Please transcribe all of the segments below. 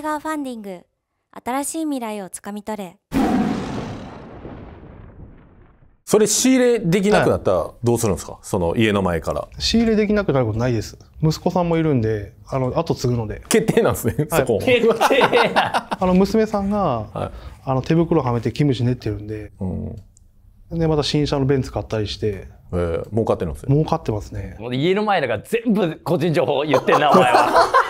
映画ファンディング新しい未来をつかみ取れそれ仕入れできなくなったらどうするんですか、はい、その家の前から仕入れできなくなることないです息子さんもいるんであの後継ぐので決定なんですね、はい、そこ決定あの娘さんが、はい、あの手袋はめてキムチ練ってるんで、うん、でまた新車のベンツ買ったりしてえー、儲かってるんですよ儲かってますね家の前だから全部個人情報言ってんなお前は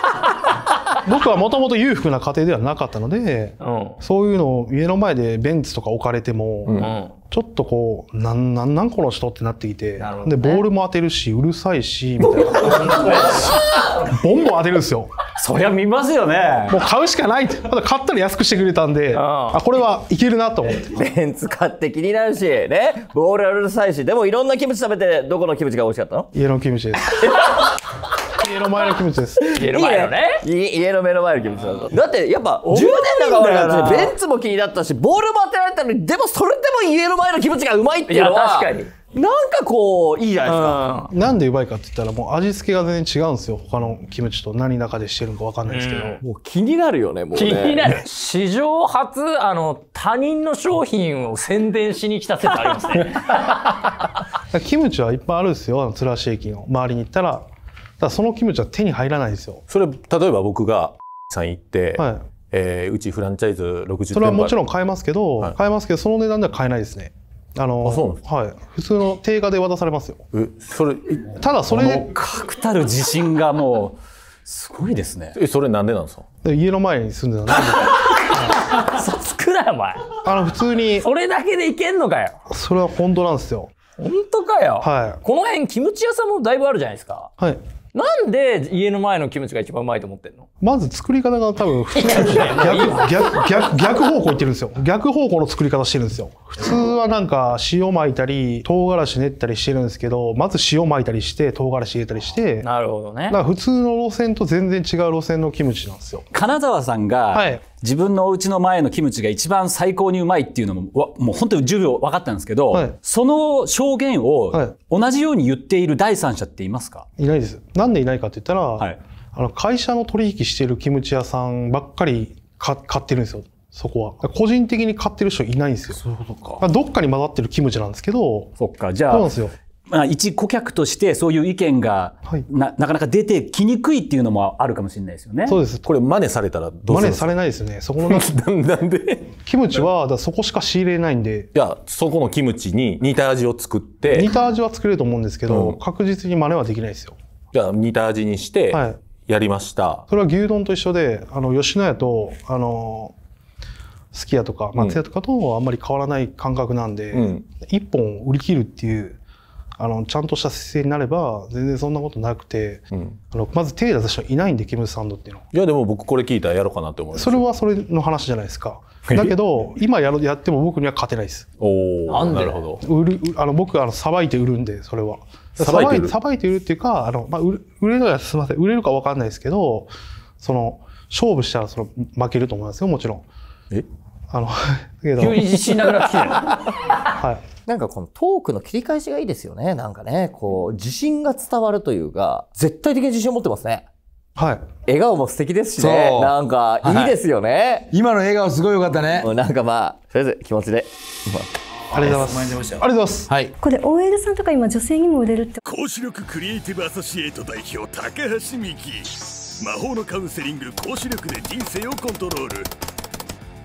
僕はもともと裕福な家庭ではなかったので、うん、そういうのを家の前でベンツとか置かれても、うん、ちょっとこう、なんなんなんこの人ってなってきて、ね、で、ボールも当てるし、うるさいし、みたいな。ボンボン当てるんですよ。そりゃ見ますよね。もう買うしかないって。まだ買ったら安くしてくれたんで、あこれはいけるなと思って。ベンツ買って気になるし、ね、ボールうるさいし、でもいろんなキムチ食べて、どこのキムチが美味しかったの家のキムチです。家の前のキムチです。家の前のね。家の目の前の気持ちなんだ。ってやっぱ10年だからベンツも気になったし、ボールも当てられたのに、でもそれでも家の前のキムチがうまいっていうのは。確かに。なんかこういいじゃないですか、なんでうまいかって言ったらもう味付けが全然違うんですよ他のキムチと何中でしてるのかわかんないですけど、うん、もう気になるよねもうね気になる史上初あの他人の商品を宣伝しに来た説ありますね キムチはいっぱいあるんですよあのつらし駅の周りに行ったらだそのキムチは手に入らないですよそれ例えば僕が さん行って、はい、えー、うちフランチャイズ60それはもちろん買えますけど、はい、買えますけどその値段では買えないですねあのはい、普通の定価で渡されますよえそれただそれで確たる自信がもうすごいですね えそれなんでなんですか家の前に住んでたんで嘘つ くなよお前あの普通にそれだけでいけんのかよそれは本当なんですよ本当かよ、はい、この辺キムチ屋さんもだいぶあるじゃないですかはいなんで家の前のキムチが一番うまいと思ってんのまず作り方が多分普通 逆逆逆逆方向行ってるんですよ。逆方向の作り方してるんですよ。普通はなんか塩巻いたり、唐辛子練ったりしてるんですけど、まず塩巻いたりして、唐辛子入れたりして。なるほどね。だから普通の路線と全然違う路線のキムチなんですよ。金沢さんが、はい、自分のお家の前のキムチが一番最高にうまいっていうのも、もう本当に10秒分かったんですけど、はい、その証言を同じように言っている第三者っていますか、い、ないです。なんでいないかって言ったら、はい、あの会社の取引しているキムチ屋さんばっかり買ってるんですよ。そこは。個人的に買ってる人いないんですよ。そういうことか。どっかに混ざってるキムチなんですけど。そっか、じゃあ。そうなんですよ。まあ、一顧客としてそういう意見がなはい、なかなか出てきにくいっていうのもあるかもしれないですよね。そうです。これ真似されたらどうするんですか真似されないですね。そこのなん でキムチはだそこしか仕入れないんで。いや、そこのキムチに似た味を作って。似た味は作れると思うんですけど、うん、確実に真似はできないですよ。じゃあ似た味にしてやりました。はい、それは牛丼と一緒で、あの吉野家とあのすき家とか松屋とかとあんまり変わらない感覚なんで、一、うん、1本売り切るっていう。あのちゃんとした姿勢になれば全然そんなことなくて、うん、あのまず手出す人いないんでキムサンドっていうのはいやでも僕これ聞いたらやろうかなって思いますそれはそれの話じゃないですか だけど今ややっても僕には勝てないですおおなるほど売るあの僕あさばいて売るんでそれはさばいて売るっていうかあの、まあ、売れるすみません売れるか分かんないですけどその勝負したらその負けると思いますよもちろんえあの、急に自信なくなってきて はい。なんかこのトークの切り返しがいいですよね。なんかね、こう、自信が伝わるというか、絶対的に自信を持ってますね。はい。笑顔も素敵ですしね。なんか、いいですよね、はい、今の笑顔すごい良かったね。なんかまあ、とりあえず気持ちで。ありがとうございます。ありがとうございます。はい。これ OL さんとか今女性にも売れるって。高視力クリエイティブアソシエイト代表高橋美希。魔法のカウンセリング高視力で人生をコントロール。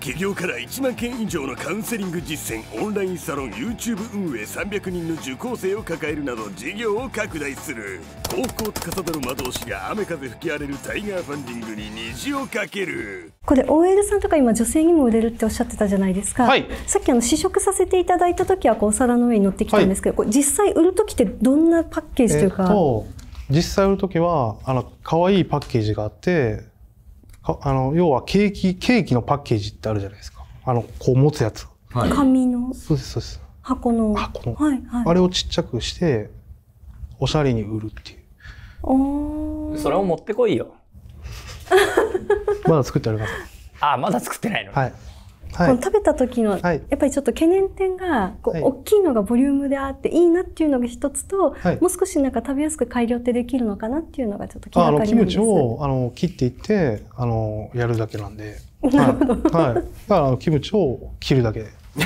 起業から1万件以上のカウンセリング実践オンラインサロン YouTube 運営300人の受講生を抱えるなど事業を拡大する幸福を司る魔導士が雨風吹き荒れるタイガーファンディングに虹をかけるこれ OL さんとか今女性にも売れるっておっしゃってたじゃないですか、はい、さっきあの試食させていただいた時はこうお皿の上に乗ってきたんですけど、はい、実際売る時ってどんなパッケージというか、えっと、実際売る時はあの可愛いパッケージがあってあの要はケーキケーキのパッケージってあるじゃないですかあのこう持つやつ、はい、紙のそうですそうです箱の箱の、はいはい、あれをちっちゃくしておしゃれに売るっていうおそれを持ってこいよ まだ作ってありますあまだ作ってないのはいはい、この食べた時の、やっぱりちょっと懸念点がこう、大きいのがボリュームであっていいなっていうのが一つと、はい、もう少しなんか食べやすく改良ってできるのかなっていうのがちょっと気がかりですあのキムチをあの切っていってあのやるだけなんで なるほど、はいだからキムチを切るだけ。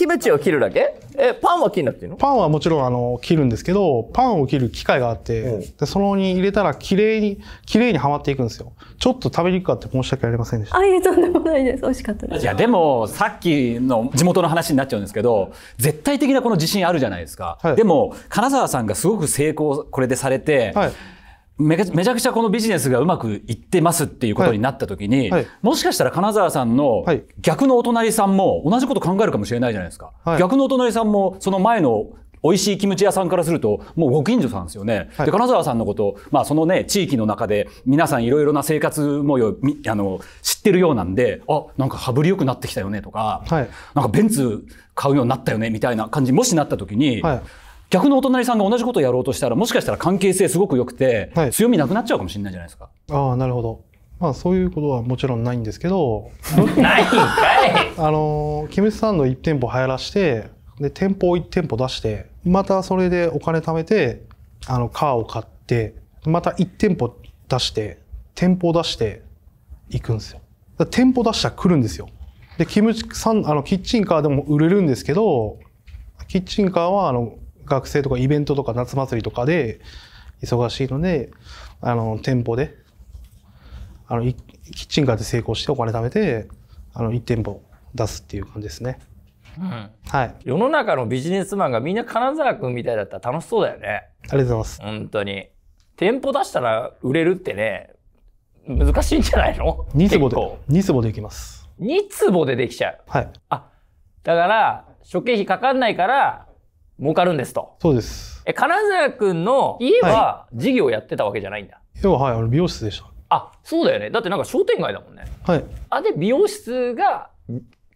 キムチを切るだけえ、パンは切んなくていいのパンはもちろんあの切るんですけど、パンを切る機械があって、でそのに入れたら綺麗に、綺麗にはまっていくんですよ。ちょっと食べにくかって申し訳ありませんでした。あ、いえ、とんでもないです。美味しかったです。いや、でも、さっきの地元の話になっちゃうんですけど、絶対的なこの自信あるじゃないですか。はい、でも、金沢さんがすごく成功、これでされて、はいめめちゃくちゃこのビジネスがうまくいってますっていうことになった時に、はいはい、もしかしたら金沢さんの逆のお隣さんも同じこと考えるかもしれないじゃないですか、はい、逆のお隣さんもその前の美味しいキムチ屋さんからするともうご近所さんですよね、で金沢さんのこと、まあ、そのね地域の中で皆さんいろいろな生活模様あの知ってるようなんであなんか羽振り良くなってきたよねとか、なんかベンツ買うようになったよねみたいな感じもしなった時に、逆のお隣さんが同じことをやろうとしたらもしかしたら関係性すごく良くて、はい、強みなくなっちゃうかもしれないじゃないですか。ああなるほど。まあそういうことはもちろんないんですけど。ないんかい あの、キムチサンド1店舗流行らして、で、店舗を1店舗出して、またそれでお金貯めて、あの、カーを買って、また1店舗出して、店舗出して行くんですよ。店舗出したら来るんですよ。で、キムチさん、あの、キッチンカーでも売れるんですけど、キッチンカーは、あの、学生とかイベントとか夏祭りとかで忙しいので、あの、店舗で、あの、キッチンカーで成功してお金貯めて、あの、1店舗出すっていう感じですね。うん、はい。世の中のビジネスマンがみんな金沢君みたいだったら楽しそうだよね。ありがとうございます。本当に。店舗出したら売れるってね、難しいんじゃないの ?2 坪で、2坪でいきます。2坪でできちゃう。はい。あ、だから、諸費かかんないから、儲かるんですと。そうです。え、金沢くんの家は事業やってたわけじゃないんだ。要は、はい、あの美容室でした。あ、そうだよね。だってなんか商店街だもんね。はい。あ、で、美容室が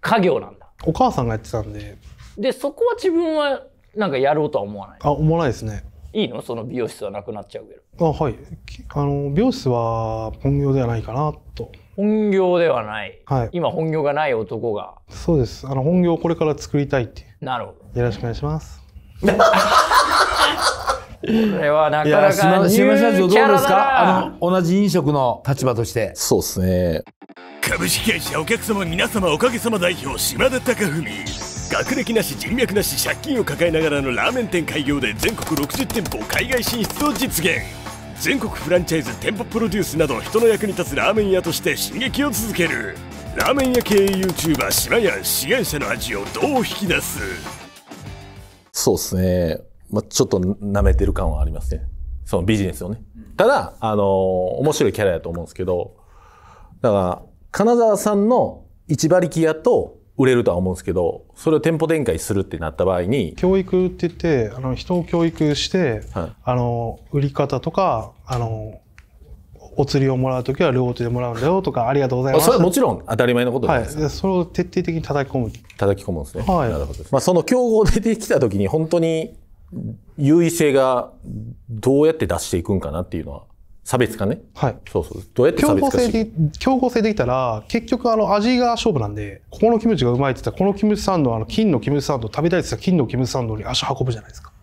家業なんだ。お母さんがやってたんで。で、そこは自分はなんかやろうとは思わない。あ、思わないですね。いいのその美容室はなくなっちゃうけど。あ、はい。あの、美容室は本業ではないかなと。本業ではない、はい、今本業がない男がそうですあの本業をこれから作りたいっていうなるほどよろしくお願いしますこれはなかなかニュー社長どうですかあの同じ飲食の立場としてそうですね株式会社お客様皆様おかげさま代表島田貴文学歴なし人脈なし借金を抱えながらのラーメン店開業で全国60店舗海外進出を実現全国フランチャイズ店舗プロデュースなど人の役に立つラーメン屋として進撃を続けるラーメン屋経営 YouTuber 島屋志願者の味をどう引き出すそうですね。まあ、ちょっと舐めてる感はありますね。そのビジネスをね。ただ、あの、面白いキャラやと思うんですけど、だから、金沢さんの一馬力屋と売れるとは思うんですけど、それを店舗展開するってなった場合に。教育って言って、あの、人を教育して、はい、あの、売り方とか、あの、お釣りをもらう時は両手でもらうんだよとかありがとうございますそれはもちろん当たり前のことです、はい、それを徹底的に叩き込む叩き込むんですね、はい、なるほどまあ、その競合出てきた時に本当に優位性がどうやって出していくんかなっていうのは差別化ねはいそうそうどうやって競合性で競合性できたら結局あの味が勝負なんでここのキムチがうまいって言ったらこのキムチサンドあの金のキムチサンド食べたいって言ったら金のキムチサンドに足運ぶじゃないですか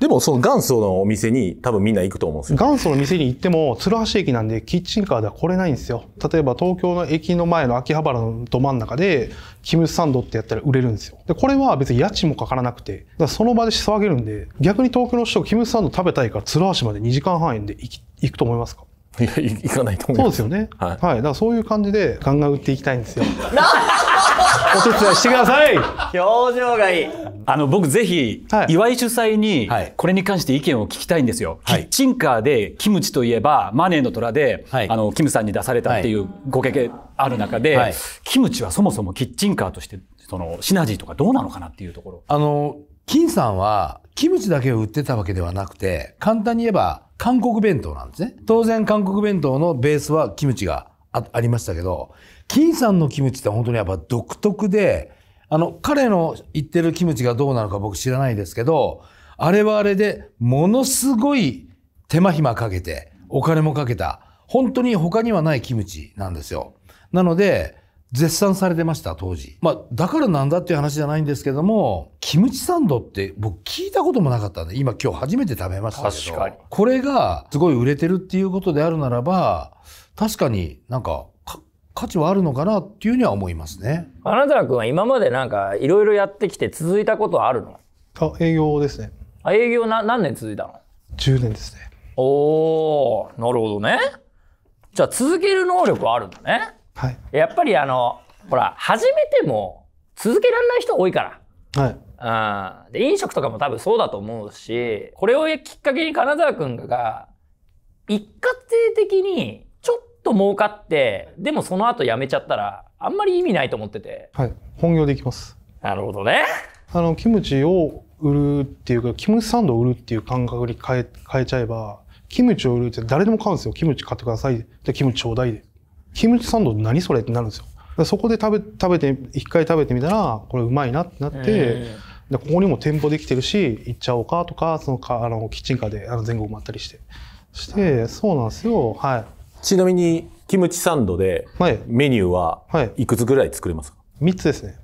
でもその元祖のお店に多分みんな行くと思うんですよ。元祖の店に行っても、鶴橋駅なんでキッチンカーでは来れないんですよ。例えば東京の駅の前の秋葉原のど真ん中で、キムサンドってやったら売れるんですよ。で、これは別に家賃もかからなくて、だからその場でし上げるんで、逆に東京の人がキムサンド食べたいから鶴橋まで2時間半円で行き行くと思いますかいや、行かないと思います。そうですよね。はい。はい。だからそういう感じでガンガン売っていきたいんですよ。お手伝いしてください表情がいいあの僕ぜひ、はい、岩井主催にこれに関して意見を聞きたいんですよ、はい、キッチンカーでキムチといえばマネーの虎で、はい、あのキムさんに出されたっていうご経験ある中で、キムチはそもそもキッチンカーとしてそのシナジーとかどうなのかなっていうところあの金さんはキムチだけを売ってたわけではなくて簡単に言えば韓国弁当なんですね当然韓国弁当のベースはキムチがありましたけど金さんのキムチって本当にやっぱ独特で、あの、彼の言ってるキムチがどうなのか僕知らないですけど、あれはあれでものすごい手間暇かけて、お金もかけた、本当に他にはないキムチなんですよ。なので、絶賛されてました、当時。まあ、だからなんだっていう話じゃないんですけども、キムチサンドって僕聞いたこともなかったんで、今今日初めて食べましたけど、これがすごい売れてるっていうことであるならば、確かになんか価値はあるのかなっていうには思いますね。金沢君は今までなんかいろいろやってきて続いたことはあるのあ営業ですね。あ営業な何年続いたの ?10 年ですね。おおなるほどね。じゃあ続ける能力はあるんだね。はい、やっぱりあのほら始めても続けられない人多いから。はいあで飲食とかも多分そうだと思うしこれをきっかけに金沢君が一過性的にと儲かってでもその後辞めちゃったらあんまり意味ないと思っててはい本業でいきますなるほどねあのキムチを売るっていうかキムチサンドを売るっていう感覚に変え変えちゃえばキムチを売るって誰でも買うんですよキムチ買ってくださいでキムチちょうだいでキムチサンド何それってなるんですよそこで食べ食べて一回食べてみたらこれうまいなってなって、えーでここにも店舗できてるし行っちゃおうかとかそのかあのキッチンカーであの前後回ったりしてしてそうなんですよはいちなみにキムチサンドでメニューはいくつぐらい作れますか、はい、3つですね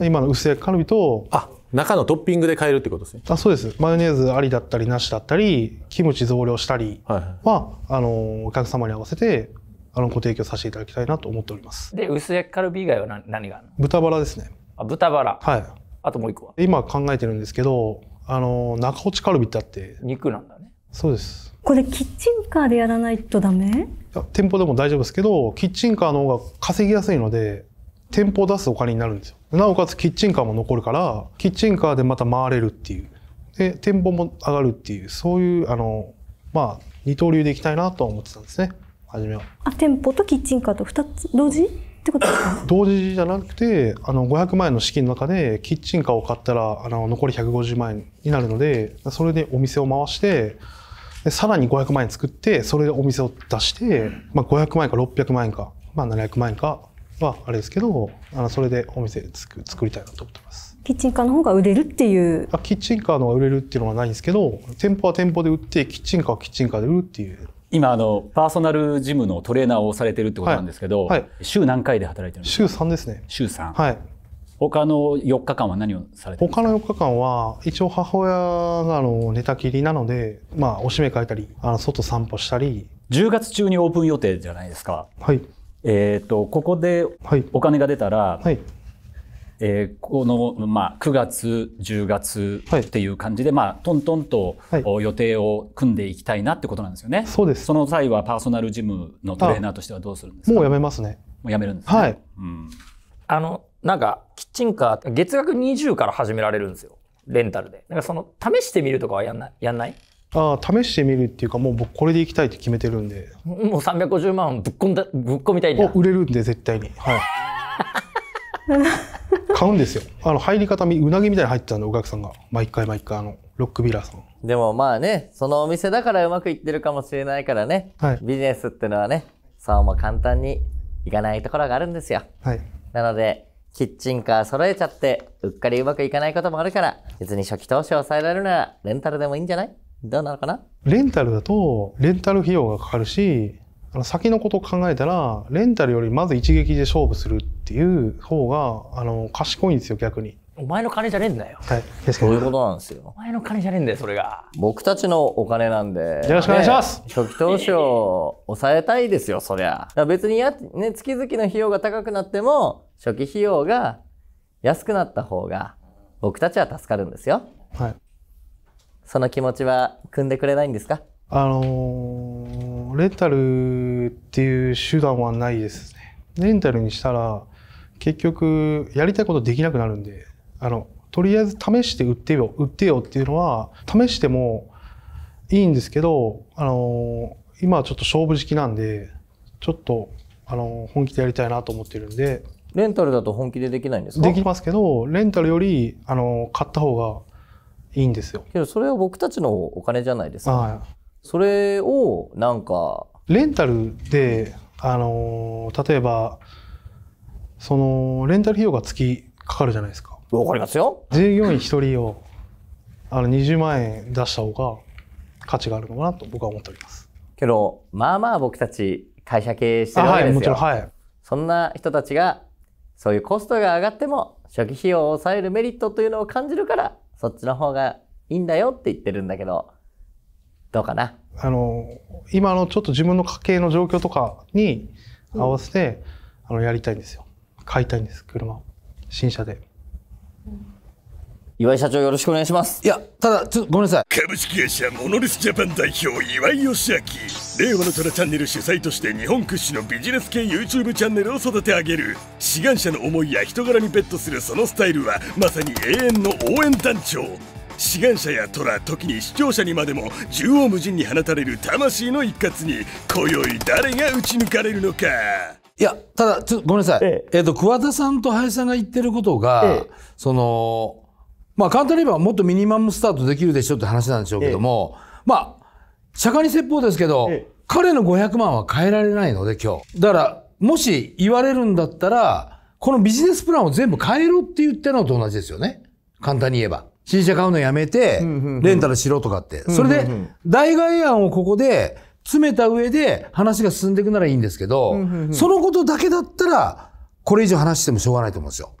今の薄焼きカルビとあ中のトッピングで買えるってことですねあそうですマヨネーズありだったりなしだったりキムチ増量したりは、はいはい、あのお客様に合わせてあのご提供させていただきたいなと思っておりますで薄焼きカルビ以外は何があるの豚バラですねあ豚バラはいあともう一個は今考えてるんですけどあの中落ちカルビってあって肉なんだねそうですこれキッチンカーでやらないとダメ店舗でも大丈夫ですけどキッチンカーの方が稼ぎやすいので店舗出すお金になるんですよなおかつキッチンカーも残るからキッチンカーでまた回れるっていうで店舗も上がるっていうそういうあのまあ二刀流でいきたいなとは思ってたんですね初めはあ店舗とキッチンカーと二つ同時ってことですか 同時じゃなくてあの500万円の資金の中でキッチンカーを買ったらあの残り150万円になるのでそれでお店を回してでさらに500万円作ってそれでお店を出して、まあ、500万円か600万円か、まあ、700万円かはあれですけどあのそれでお店作作りたいなと思ってますキッチンカーの方が売れるっていうあキッチンカーの方が売れるっていうのはないんですけど店舗は店舗で売ってキッチンカーはキッチンカーで売るっていう今あのパーソナルジムのトレーナーをされてるってことなんですけど、はいはい、週何回で働いてるんですか週3ですね週3はい他の4日間は何をされて他の4日間は一応母親があの寝たきりなので、まあ、おしめ変えたりあの外散歩したり10月中にオープン予定じゃないですかはいえっ、ー、とここでお金が出たら、はい、はいえー、この、まあ、9月10月っていう感じで、はい、まあ、トントンと、予定を組んでいきたいなってことなんですよね、そうですその際はパーソナルジムのトレーナーとしてはどうするんですかもうやめますねもうやめるんです、ね、はい、うん、あのなんか、キッチンカー、月額20から始められるんですよ。レンタルで。なんかその、試してみるとかはやんないやんないああ、試してみるっていうか、もう僕これで行きたいって決めてるんで。もう350万ぶっこんだ、ぶっ込みたいじゃん。売れるんで、絶対に。はい。買うんですよ。あの、入り方、うなぎみたいに入ってたんで、お客さんが。毎回毎回、あの、ロックビラーさん。でもまあね、そのお店だからうまくいってるかもしれないからね。はい、ビジネスってのはね、そうも簡単にいかないところがあるんですよ。はい。なので、キッチンカー揃えちゃって、うっかりうまくいかないこともあるから、別に初期投資を抑えられるなら、レンタルでもいいんじゃないどうなのかなレンタルだと、レンタル費用がかかるし、あの先のことを考えたら、レンタルよりまず一撃で勝負するっていう方が、あの、賢いんですよ、逆に。お前の金じゃねえんだよ。はい。そういうことなんですよ。お前の金じゃねえんだよ、それが。僕たちのお金なんで。よろしくお願いします。ね、初期投資を抑えたいですよ、そりゃ。別にや、ね、月々の費用が高くなっても、初期費用が安くなった方が、僕たちは助かるんですよ。はい。その気持ちは、組んでくれないんですかあのー、レンタルっていう手段はないですね。レンタルにしたら、結局、やりたいことできなくなるんで。あのとりあえず試して売ってよ売ってよっていうのは試してもいいんですけどあの今はちょっと勝負時期なんでちょっとあの本気でやりたいなと思ってるんでレンタルだと本気でできないんですかできますけどレンタルよりあの買った方がいいんですよけどそれは僕たちのお金じゃないですか、はい、それをなんかレンタルであの例えばそのレンタル費用が月かかるじゃないですかわかりますよ。従業員一人をあの20万円出した方が価値があるのかなと僕は思っております。けどまあまあ僕たち会社経営してるわけですよ。はい、はい、そんな人たちがそういうコストが上がっても初期費用を抑えるメリットというのを感じるからそっちの方がいいんだよって言ってるんだけどどうかなあの今のちょっと自分の家計の状況とかに合わせて、うん、あのやりたいんですよ買いたいんです車を新車で。岩井社長よろしくお願いしますいやただちょっとごめんなさい株式会社モノリスジャパン代表岩井義明令和の虎チャンネル主催として日本屈指のビジネス系 YouTube チャンネルを育て上げる志願者の思いや人柄にベットするそのスタイルはまさに永遠の応援団長志願者や虎時に視聴者にまでも縦横無尽に放たれる魂の一括に今宵誰が打ち抜かれるのかいや、ただ、ちょっとごめんなさい。えっ、え、えー、と、桑田さんと林さんが言ってることが、え、その、まあ、簡単に言えばもっとミニマムスタートできるでしょって話なんでしょうけども、まあ、釈迦に説法ですけど、彼の500万は変えられないので、今日。だから、もし言われるんだったら、このビジネスプランを全部変えろって言ってるのと同じですよね。簡単に言えば。新車買うのやめて、レンタルしろとかって。それで、代替案をここで、詰めた上で話が進んでいくならいいんですけど、うんうんうん、そのことだけだったら、これ以上話してもしょうがないと思うんですよ。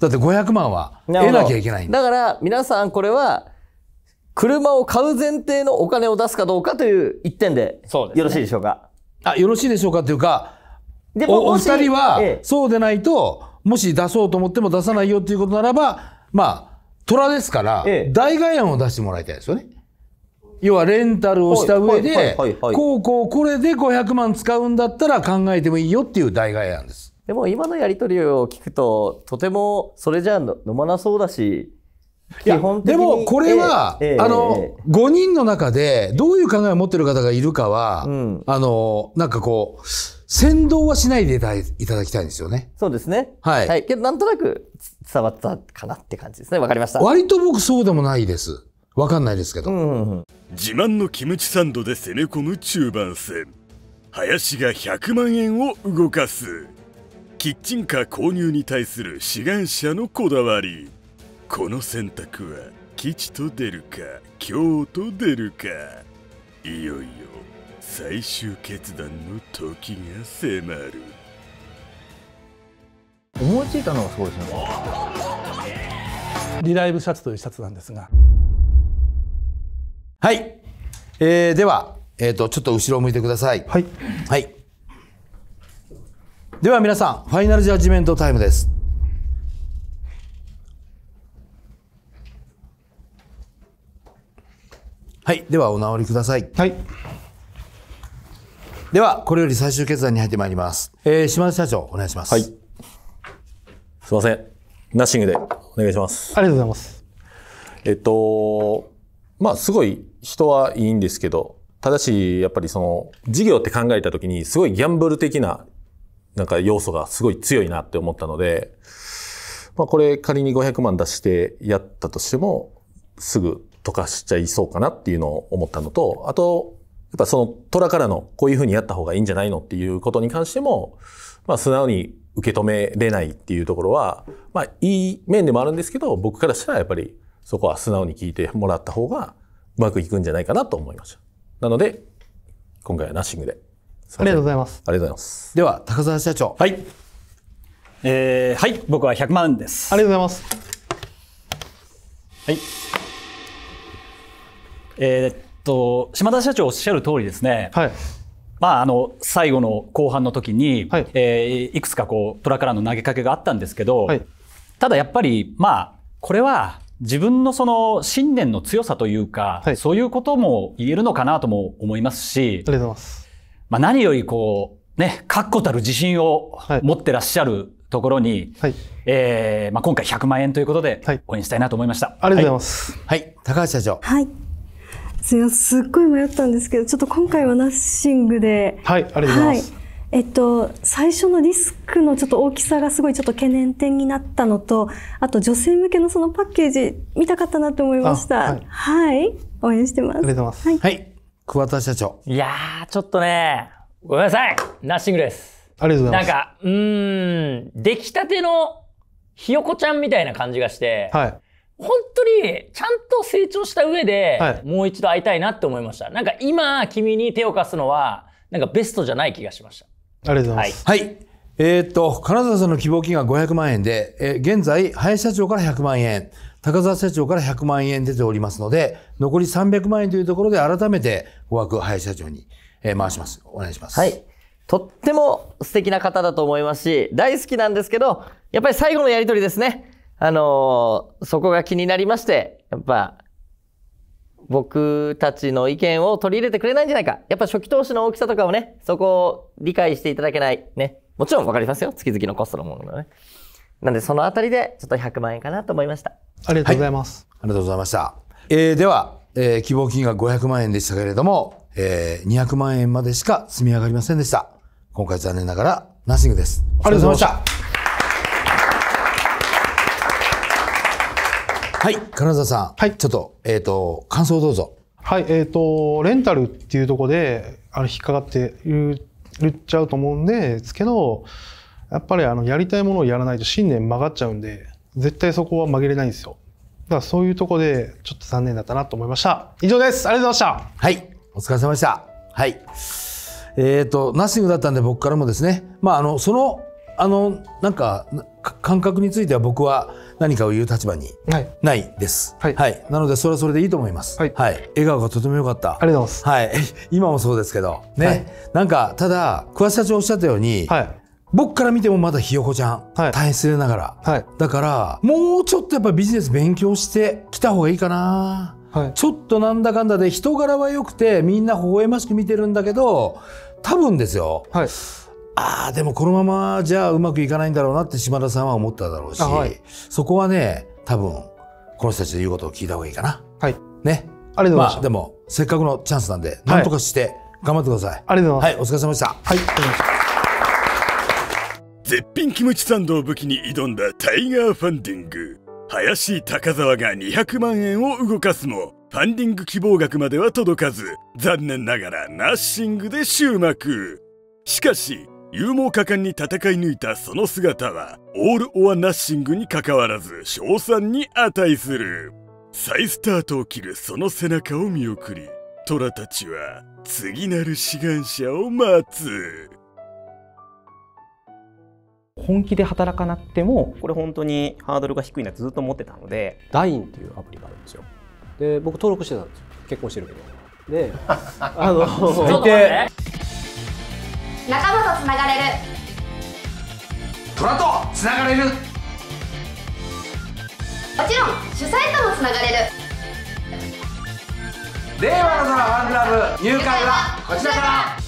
だって500万は得なきゃいけないんだ。だから皆さんこれは、車を買う前提のお金を出すかどうかという一点で、よろしいでしょうかう、ね、あ、よろしいでしょうかというか、でもお二人は、そうでないと、もし出そうと思っても出さないよっていうことならば、まあ、虎ですから、大概案を出してもらいたいですよね。要はレンタルをした上でこうこうこれで500万使うんだったら考えてもいいよっていう代替案です。でも今のやり取りを聞くととてもそれじゃ飲まなそうだしいやでもこれは、えーえー、あの5人の中でどういう考えを持ってる方がいるかは、うん、あのなんかこう先導はしないでいただきたいんですよね。そうですね。はい。はい、けどなんとなく伝わったかなって感じですね。わかりました。割と僕そうでもないです。わかんないですけど。うんうんうん自慢のキムチサンドで攻め込む中盤戦林が100万円を動かすキッチンカー購入に対する志願者のこだわりこの選択は吉と出るか京と出るかいよいよ最終決断の時が迫る思いついたのはそうですねリライブシャツというシャツなんですが。はい。えー、では、えっ、ー、と、ちょっと後ろを向いてください。はい。はい。では皆さん、ファイナルジャッジメントタイムです。はい。では、お直りください。はい。では、これより最終決断に入ってまいります。えー、島田社長、お願いします。はい。すいません。ナッシングでお願いします。ありがとうございます。えっと、まあ、すごい人はいいんですけど、ただし、やっぱりその、事業って考えたときに、すごいギャンブル的な、なんか要素がすごい強いなって思ったので、まあこれ仮に500万出してやったとしても、すぐ溶かしちゃいそうかなっていうのを思ったのと、あと、やっぱその虎からのこういうふうにやった方がいいんじゃないのっていうことに関しても、まあ素直に受け止めれないっていうところは、まあいい面でもあるんですけど、僕からしたらやっぱりそこは素直に聞いてもらった方が、うまくいくんじゃないかなと思いました。なので、今回はナッシングで。ありがとうございます。ありがとうございます。では、高澤社長。はい。えー、はい、僕は100万です。ありがとうございます。はい。えー、っと、島田社長おっしゃる通りですね。はい。まあ、あの最後の後半の時に、はいえー、いくつかこう虎ラからの投げかけがあったんですけど、はい、ただやっぱり、まあ、これは自分のその信念の強さというか、はい、そういうことも言えるのかなとも思いますし、ありがとうございます。まあ何よりこう、ね、確固たる自信を持ってらっしゃるところに、はい、えー、まあ今回100万円ということで応援したいなと思いました。はい、ありがとうございます。はい、高橋社長。はい。すいません、すっごい迷ったんですけど、ちょっと今回はナッシングで。はい、ありがとうございます。はいえっと、最初のリスクのちょっと大きさがすごいちょっと懸念点になったのと、あと女性向けのそのパッケージ見たかったなと思いました。はい、はい、応援してます。ありがとうございます。はい。はい、桑田社長。いやー、ちょっとね、ごめんなさいナッシングです。ありがとうございます。なんか、うん、出来たてのひよこちゃんみたいな感じがして、はい。本当にちゃんと成長した上で、はい、もう一度会いたいなって思いました。なんか今君に手を貸すのは、なんかベストじゃない気がしました。ありがとうございます。はい。はい、えー、っと、金沢さんの希望金額500万円で、えー、現在、林社長から100万円、高沢社長から100万円出ておりますので、残り300万円というところで改めて5枠林社長に、えー、回します。お願いします。はい。とっても素敵な方だと思いますし、大好きなんですけど、やっぱり最後のやりとりですね。あのー、そこが気になりまして、やっぱ、僕たちの意見を取り入れてくれないんじゃないか。やっぱ初期投資の大きさとかをね、そこを理解していただけない。ね。もちろんわかりますよ。月々のコストのものがね。なんでそのあたりでちょっと100万円かなと思いました。ありがとうございます。はい、ありがとうございました。えー、では、えー、希望金額500万円でしたけれども、えー、200万円までしか積み上がりませんでした。今回残念ながら、ナッシングです。ありがとうございました。はい、金沢さん、はい、ちょっと、えっ、ー、と、感想どうぞ。はい、えっ、ー、と、レンタルっていうところで、あの、引っかかっていっちゃうと思うんですけど、やっぱりあの、やりたいものをやらないと信念曲がっちゃうんで、絶対そこは曲げれないんですよ。だからそういうとこで、ちょっと残念だったなと思いました。以上です。ありがとうございました。はい、お疲れ様でした。はい。えっ、ー、と、ナッシングだったんで僕からもですね、まあ、あの、その、あの、なんか、感覚については僕は、何かを言う立場にないです。はい。はい、なので、それはそれでいいと思います。はい。笑顔がとても良かった。ありがとうございます。はい。今もそうですけど。ね。なんか、ただ、桑田社長おっしゃったように、はい。僕から見てもまだひよこちゃん、はい、大変失礼ながら、はい、だからもうちょっとやっぱビジネス勉強してきた方がいいかな、はい、ちょっとなんだかんだで人柄は良くてみんな微笑ましく見てるんだけど多分ですよ、はいああでもこのままじゃうまくいかないんだろうなって島田さんは思っただろうし、はい、そこはね多分この人たちの言うことを聞いた方がいいかな。はい、ねありがとうございます、でもせっかくのチャンスなんで何とかして頑張ってください、はい、ありがとうございます、はい、お疲れ様でしたはい絶品キムチサンドを武器に挑んだタイガーファンディング林高沢が200万円を動かすもファンディング希望額までは届かず残念ながらナッシングで終幕しかし勇猛果敢に戦い抜いたその姿は、オール・オア・ナッシングに関わらず、賞賛に値する。再スタートを切るその背中を見送り、虎たちは、次なる志願者を待つ。本気で働かなくても、これ本当にハードルが低いなってずっと思ってたので、DINE っていうアプリがあるんですよ。で、僕登録してたんですよ。結婚してるけど。で、あの、最低。仲間とつながれる虎とつながれるもちろん主催ともつながれる令和の空ァンクラブ入会はこちらから